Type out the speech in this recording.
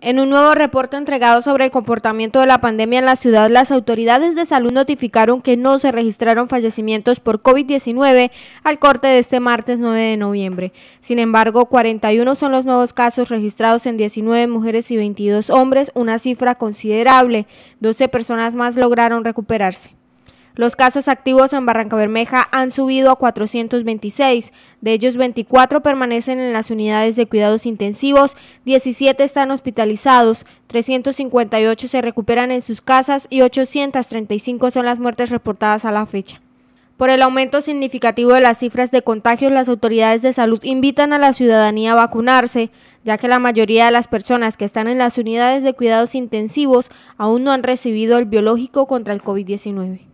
En un nuevo reporte entregado sobre el comportamiento de la pandemia en la ciudad, las autoridades de salud notificaron que no se registraron fallecimientos por COVID-19 al corte de este martes 9 de noviembre. Sin embargo, 41 son los nuevos casos registrados en 19 mujeres y 22 hombres, una cifra considerable. 12 personas más lograron recuperarse. Los casos activos en Barranca Bermeja han subido a 426, de ellos 24 permanecen en las unidades de cuidados intensivos, 17 están hospitalizados, 358 se recuperan en sus casas y 835 son las muertes reportadas a la fecha. Por el aumento significativo de las cifras de contagios, las autoridades de salud invitan a la ciudadanía a vacunarse, ya que la mayoría de las personas que están en las unidades de cuidados intensivos aún no han recibido el biológico contra el COVID-19.